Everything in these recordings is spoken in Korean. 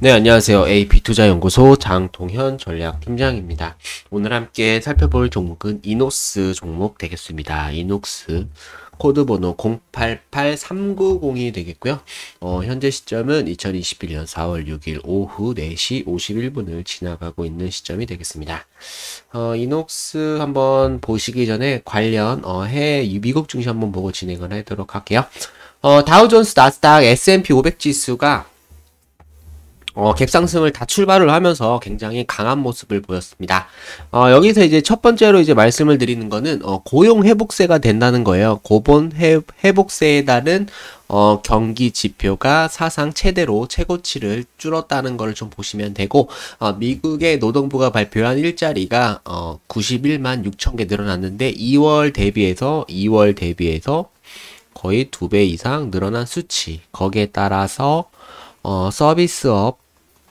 네, 안녕하세요. AP투자연구소 장동현 전략팀장입니다. 오늘 함께 살펴볼 종목은 이노스 종목 되겠습니다. 이노스 코드번호 088390이 되겠고요. 어, 현재 시점은 2021년 4월 6일 오후 4시 51분을 지나가고 있는 시점이 되겠습니다. 어, 이노스 한번 보시기 전에 관련 어, 해외 미국 증시 한번 보고 진행을 하도록 할게요. 어, 다우존스, 나스닥, S&P 500 지수가 어, 객상승을 다 출발을 하면서 굉장히 강한 모습을 보였습니다. 어, 여기서 이제 첫 번째로 이제 말씀을 드리는 거는 어, 고용 회복세가 된다는 거예요. 고본 회, 회복세에 따른 어, 경기 지표가 사상 최대로 최고치를 줄었다는 것을 좀 보시면 되고 어, 미국의 노동부가 발표한 일자리가 어, 91만 6천 개 늘어났는데 2월 대비해서 2월 대비해서 거의 두 배 이상 늘어난 수치 거기에 따라서 어, 서비스업,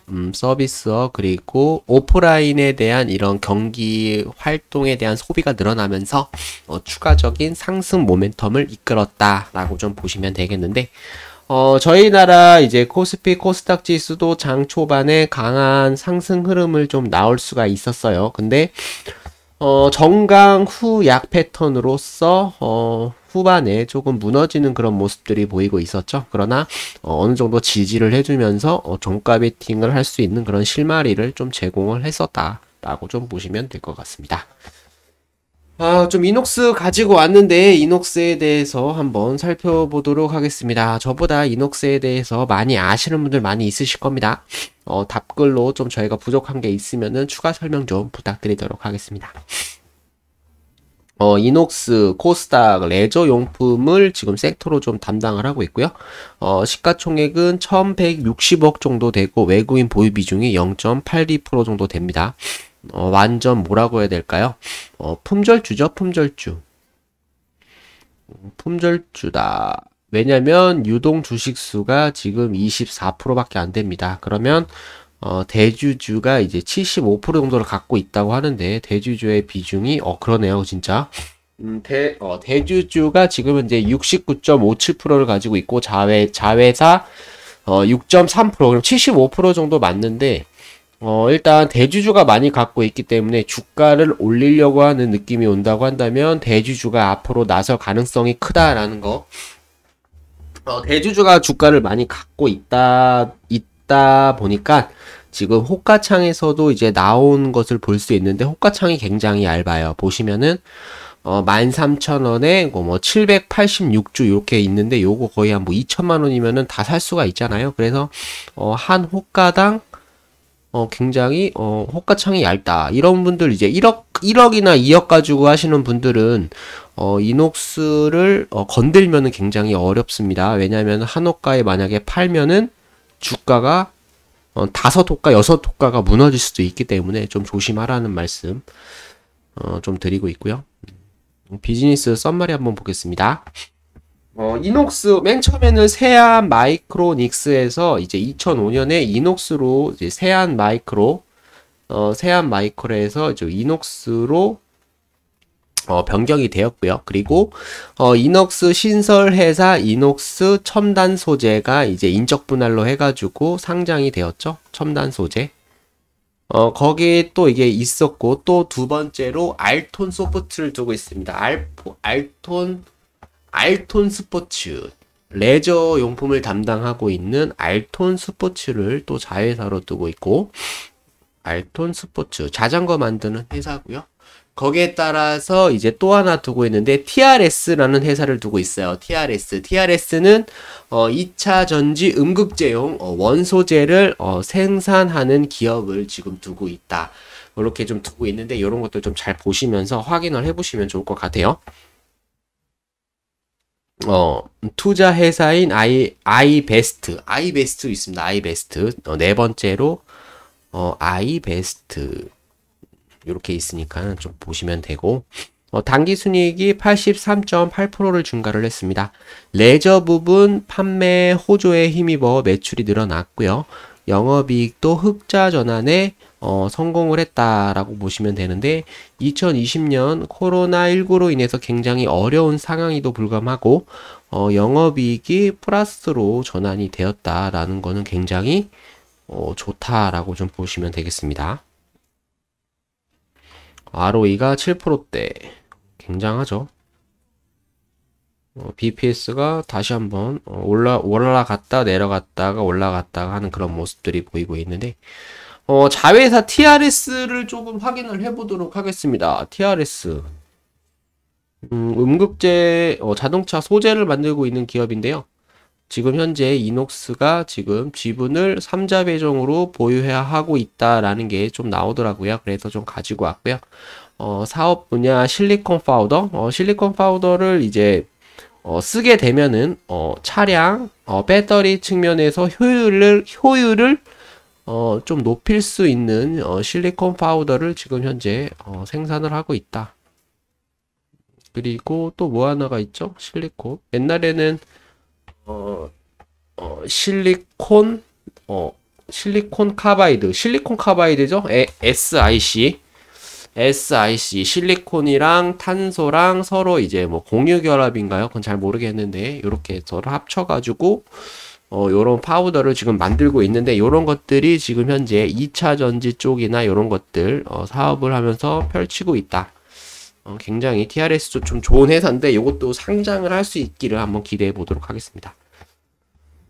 음, 서비스업 그리고 오프라인에 대한 이런 경기 활동에 대한 소비가 늘어나면서 어, 추가적인 상승 모멘텀을 이끌었다라고 좀 보시면 되겠는데 어, 저희 나라 이제 코스피 코스닥 지수도 장 초반에 강한 상승 흐름을 좀 나올 수가 있었어요. 근데 어, 정강 후 약 패턴으로서 어, 후반에 조금 무너지는 그런 모습들이 보이고 있었죠. 그러나 어, 느 정도 지지를 해주면서 어, 종가 베팅을 할 수 있는 그런 실마리를 좀 제공을 했었다라고 좀 보시면 될 것 같습니다. 아, 좀 이녹스 가지고 왔는데 이녹스에 대해서 한번 살펴보도록 하겠습니다. 저보다 이녹스에 대해서 많이 아시는 분들 많이 있으실 겁니다. 어, 답글로 좀 저희가 부족한 게있으면 추가 설명 좀 부탁드리도록 하겠습니다. 어, 이녹스, 코스닥, 레저 용품을 지금 섹터로 좀 담당을 하고 있고요. 어, 시가총액은 1160억 정도 되고 외국인 보유 비중이 0.82% 정도 됩니다. 어, 완전 뭐라고 해야 될까요? 어, 품절주죠, 품절주. 품절주다. 왜냐면 유동 주식수가 지금 24% 밖에 안 됩니다. 그러면 어, 대주주가 이제 75% 정도를 갖고 있다고 하는데 대주주의 비중이 어 그러네요 진짜 음, 대, 어, 대주주가 지금은 이제 69.57%를 가지고 있고 자회 자회사 어, 6.3% 그럼 75% 정도 맞는데 어, 일단 대주주가 많이 갖고 있기 때문에 주가를 올리려고 하는 느낌이 온다고 한다면 대주주가 앞으로 나설 가능성이 크다라는 거. 어, 대주주가 주가를 많이 갖고 있다 있다 보니까 지금 호가창에서도 이제 나온 것을 볼 수 있는데 호가창이 굉장히 얇아요. 보시면은 어, 13,000원에 뭐 786주 뭐 이렇게 있는데 요거 거의 한뭐 2천만 원이면은 다 살 수가 있잖아요. 그래서 어, 한 호가당 어, 굉장히 어, 호가창이 얇다. 이런 분들 이제 1억 1억이나 2억 가지고 하시는 분들은 어, 이녹스를 어, 건들면은 굉장히 어렵습니다. 왜냐하면 한호가에 만약에 팔면은 주가가 어, 다섯 호가 여섯 호가가 무너질 수도 있기 때문에 좀 조심하라는 말씀 어, 좀 드리고 있고요. 음, 비즈니스 썸머리 한번 보겠습니다. 어, 이녹스 맨 처음에는 세안 마이크로닉스에서 이제 2005년에 이녹스로 이제 세안 마이크로 어, 세안 마이크로에서 이제 이녹스로 어, 변경이 되었고요. 그리고 어, 이녹스 신설 회사 이녹스 첨단 소재가 이제 인적 분할로 해가지고 상장이 되었죠. 첨단 소재. 어, 거기에 또 이게 있었고 또 두 번째로 알톤 소프트를 두고 있습니다. 알포, 알톤 알톤 스포츠 레저 용품을 담당하고 있는 알톤 스포츠를 또 자회사로 두고 있고 알톤 스포츠 자전거 만드는 회사고요. 거기에 따라서 이제 또 하나 두고 있는데 TRS라는 회사를 두고 있어요. TRS. TRS는 어 2차 전지 음극재용 어 원소재를 어 생산하는 기업을 지금 두고 있다. 이렇게 좀 두고 있는데 이런 것들 좀잘 보시면서 확인을 해 보시면 좋을 것 같아요. 어, 투자 회사인 아이 아이베스트. 아이베스트 있습니다. 아이베스트. 어, 네 번째로 어 아이베스트 이렇게 있으니까 좀 보시면 되고 어, 단기 순이익이 83.8%를 증가를 했습니다. 레저 부분 판매 호조에 힘입어 매출이 늘어났고요. 영업이익도 흑자 전환에 어, 성공을 했다라고 보시면 되는데 2020년 코로나19로 인해서 굉장히 어려운 상황에도 불감하고 어, 영업이익이 플러스로 전환이 되었다라는 거는 굉장히 어, 좋다라고 좀 보시면 되겠습니다. ROE가 7%대 굉장하죠 어, BPS가 다시 한번 어, 올라, 올라갔다 내려갔다가 올라갔다가 하는 그런 모습들이 보이고 있는데 어, 자회사 TRS를 조금 확인을 해보도록 하겠습니다 TRS 음, 음극재 어, 자동차 소재를 만들고 있는 기업인데요 지금 현재 이녹스가 지금 지분을 3자 배정으로 보유해야 하고 있다라는 게 좀 나오더라고요. 그래서 좀 가지고 왔고요. 어, 사업 분야 실리콘 파우더. 어, 실리콘 파우더를 이제 어, 쓰게 되면은 어, 차량 어, 배터리 측면에서 효율을 효율을 어, 좀 높일 수 있는 실리콘 파우더를 지금 현재 생산을 하고 있다. 그리고 또 뭐 하나가 있죠? 실리콘. 옛날에는 어, 어, 실리콘 어, 실리콘 카바이드 실리콘 카바이드죠? 에, SIC SIC 실리콘이랑 탄소랑 서로 이제 뭐 공유 결합인가요? 그건 잘 모르겠는데 이렇게 서로 합쳐가지고 어, 요런 파우더를 지금 만들고 있는데 요런 것들이 지금 현재 2차 전지 쪽이나 요런 것들 어, 사업을 하면서 펼치고 있다. 어, 굉장히 TRS도 좀 좋은 회사인데 이것도 상장을 할 수 있기를 한번 기대해 보도록 하겠습니다.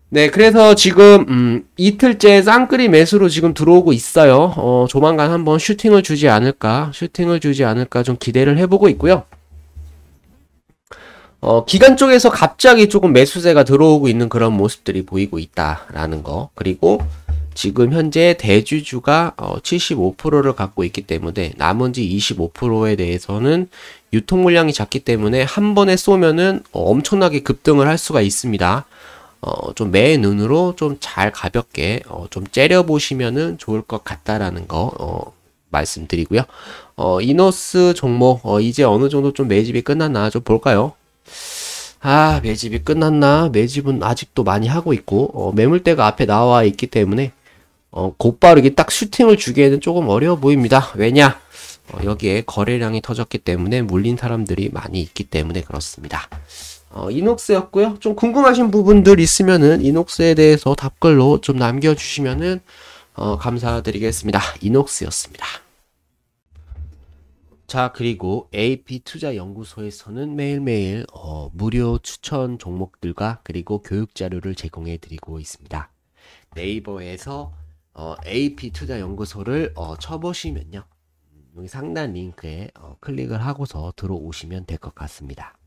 네, 그래서 지금 음, 이틀째 쌍끌이 매수로 지금 들어오고 있어요. 어, 조만간 한번 슈팅을 주지 않을까, 슈팅을 주지 않을까 좀 기대를 해보고 있고요. 어, 기간 쪽에서 갑자기 조금 매수세가 들어오고 있는 그런 모습들이 보이고 있다라는 거. 그리고 지금 현재 대주주가 어, 75%를 갖고 있기 때문에 나머지 25%에 대해서는 유통 물량이 작기 때문에 한 번에 쏘면은 어, 엄청나게 급등을 할 수가 있습니다. 어, 좀매 눈으로 좀 잘 가볍게 어, 좀 째려 보시면은 좋을 것 같다라는 거 어, 말씀드리고요. 어, 이너스 종목 어, 이제 어느 정도 좀 매집이 끝났나 좀 볼까요? 아 매집이 끝났나 매집은 아직도 많이 하고 있고 어, 매물대가 앞에 나와 있기 때문에 어, 곧바르게 딱 슈팅을 주기에는 조금 어려워 보입니다. 왜냐? 어, 여기에 거래량이 터졌기 때문에 물린 사람들이 많이 있기 때문에 그렇습니다. 어, 이녹스였고요. 좀 궁금하신 부분들 있으면은 이녹스에 대해서 답글로 좀 남겨주시면은 어, 감사드리겠습니다. 이녹스였습니다. 자 그리고 AP 투자 연구소에서는 매일매일 어, 무료 추천 종목들과 그리고 교육 자료를 제공해 드리고 있습니다. 네이버에서 어, AP 투자 연구소를 어, 쳐보시면요. 음, 여기 상단 링크에 어, 클릭을 하고서 들어오시면 될 것 같습니다.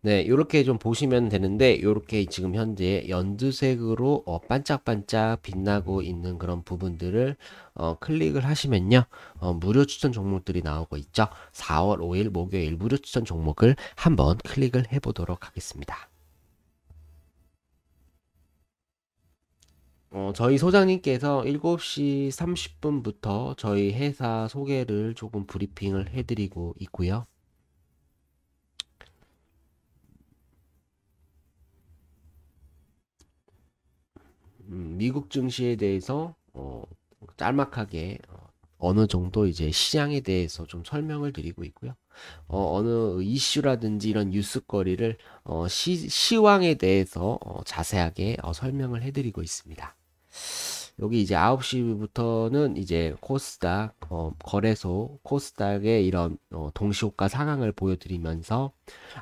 네, 이렇게 좀 보시면 되는데 이렇게 지금 현재 연두색으로 어, 반짝반짝 빛나고 있는 그런 부분들을 어, 클릭을 하시면요. 어, 무료 추천 종목들이 나오고 있죠. 4월 5일 목요일 무료 추천 종목을 한번 클릭을 해보도록 하겠습니다. 어, 저희 소장님께서 7시 30분부터 저희 회사 소개를 조금 브리핑을 해드리고 있고요. 음, 미국 증시에 대해서 어, 짤막하게 어, 어느 정도 이제 시장에 대해서 좀 설명을 드리고 있고요. 어, 느 이슈라든지 이런 뉴스거리를 어, 시, 시황에 대해서 어, 자세하게 어, 설명을 해드리고 있습니다. 여기 이제 9시부터는 이제 코스닥 어, 거래소 코스닥의 이런 어, 동시호가 상황을 보여드리면서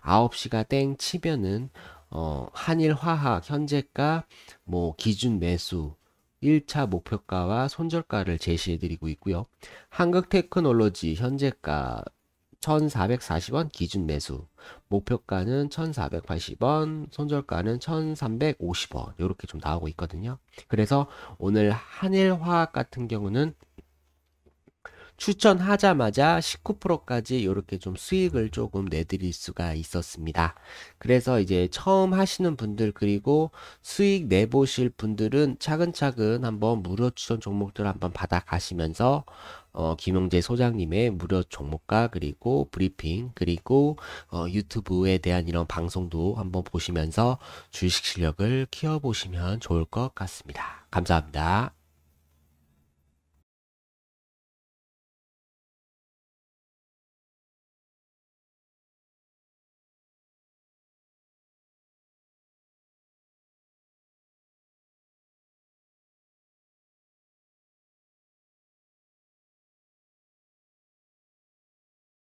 9시가 땡 치면은 어, 한일화학 현재가 뭐 기준 매수 1차 목표가와 손절가를 제시해드리고 있고요. 한국테크놀로지 현재가 1,440원 기준 매수, 목표가는 1,480원, 손절가는 1,350원 이렇게 좀 나오고 있거든요. 그래서 오늘 한일화학 같은 경우는 추천하자마자 19%까지 이렇게 좀 수익을 조금 내드릴 수가 있었습니다. 그래서 이제 처음 하시는 분들 그리고 수익 내보실 분들은 차근차근 한번 무료 추천 종목들 한번 받아가시면서 어, 김용재 소장님의 무료 종목과 그리고 브리핑 그리고 어, 유튜브에 대한 이런 방송도 한번 보시면서 주식 실력을 키워보시면 좋을 것 같습니다. 감사합니다.